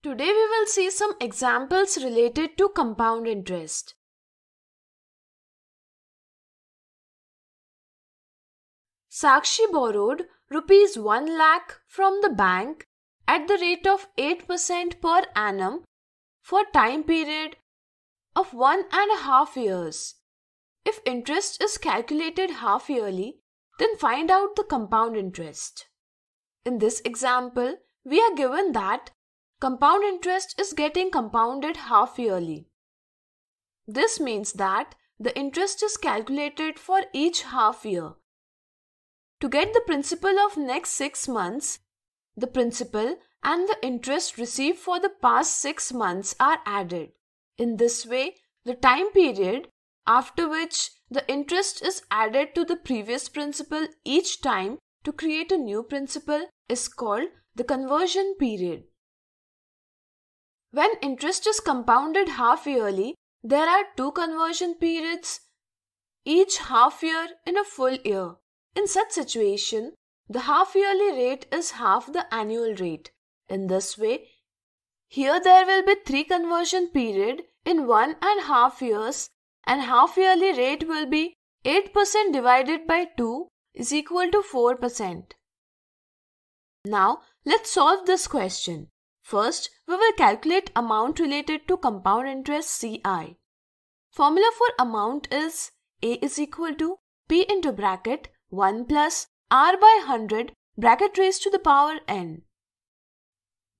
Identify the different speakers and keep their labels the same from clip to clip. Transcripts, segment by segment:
Speaker 1: Today we will see some examples related to compound interest. Sakshi borrowed rupees 1 lakh from the bank at the rate of 8% per annum for time period of one and a half years. If interest is calculated half yearly, then find out the compound interest. In this example, we are given that Compound interest is getting compounded half yearly. This means that the interest is calculated for each half year. To get the principal of next 6 months, the principal and the interest received for the past 6 months are added. In this way, the time period after which the interest is added to the previous principal each time to create a new principal is called the conversion period. When interest is compounded half yearly, there are two conversion periods, each half year in a full year. In such situation, the half yearly rate is half the annual rate. In this way, here there will be three conversion period in one and half years and half yearly rate will be 8% divided by 2 is equal to 4%. Now let's solve this question. First, we will calculate amount related to compound interest CI. Formula for amount is A is equal to P into bracket 1 plus R by 100 bracket raised to the power n.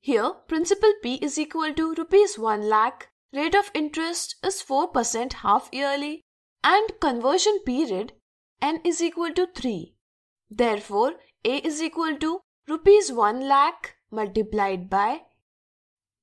Speaker 1: Here, principal P is equal to rupees 1 lakh, rate of interest is 4% half yearly and conversion period n is equal to 3. Therefore, A is equal to rupees 1 lakh multiplied by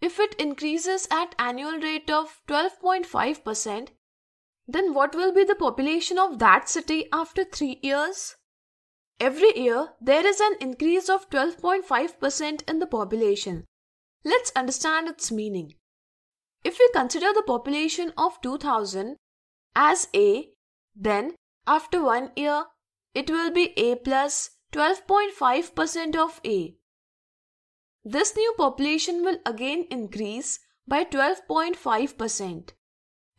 Speaker 1: If it increases at annual rate of 12.5%, then what will be the population of that city after 3 years? Every year, there is an increase of 12.5% in the population. Let's understand its meaning. If we consider the population of 2000 as A, then after one year, it will be A plus 12.5% of A. This new population will again increase by 12.5%.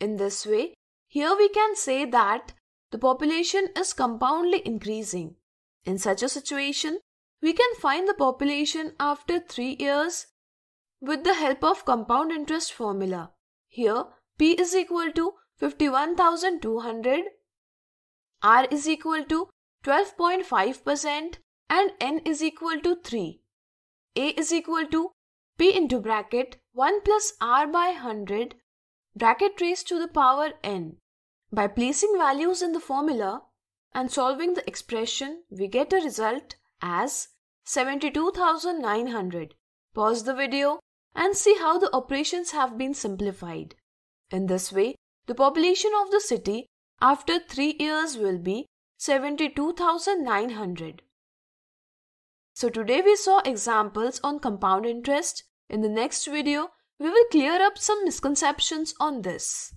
Speaker 1: In this way, here we can say that the population is compoundly increasing. In such a situation, we can find the population after 3 years with the help of compound interest formula. Here, P is equal to 51,200, R is equal to 12.5% and N is equal to 3. A is equal to P into bracket 1 plus R by 100 bracket raised to the power n. By placing values in the formula and solving the expression, we get a result as 72,900. Pause the video and see how the operations have been simplified. In this way, the population of the city after 3 years will be 72,900. So today we saw examples on compound interest. In the next video, we will clear up some misconceptions on this.